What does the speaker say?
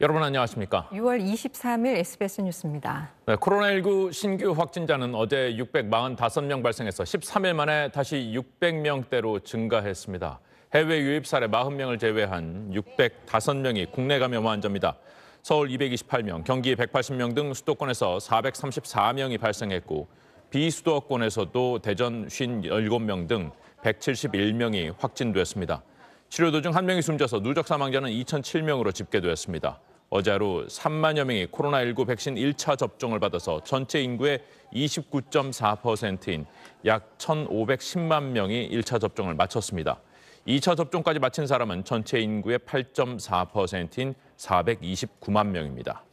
여러분 안녕하십니까? 6월 23일 SBS 뉴스입니다. 네, 코로나19 신규 확진자는 어제 645명 발생해서 13일 만에 다시 600명대로 증가했습니다. 해외 유입 사례 40명을 제외한 605명이 국내 감염 환자입니다. 서울 228명, 경기 180명 등 수도권에서 434명이 발생했고 비수도권에서도 대전 57명 등 171명이 확진됐습니다. 치료 도중 한 명이 숨져서 누적 사망자는 2007명으로 집계되었습니다. 어제 하루 3만여 명이 코로나19 백신 1차 접종을 받아서 전체 인구의 29.4%인 약 1,510만 명이 1차 접종을 마쳤습니다. 2차 접종까지 마친 사람은 전체 인구의 8.4%인 429만 명입니다.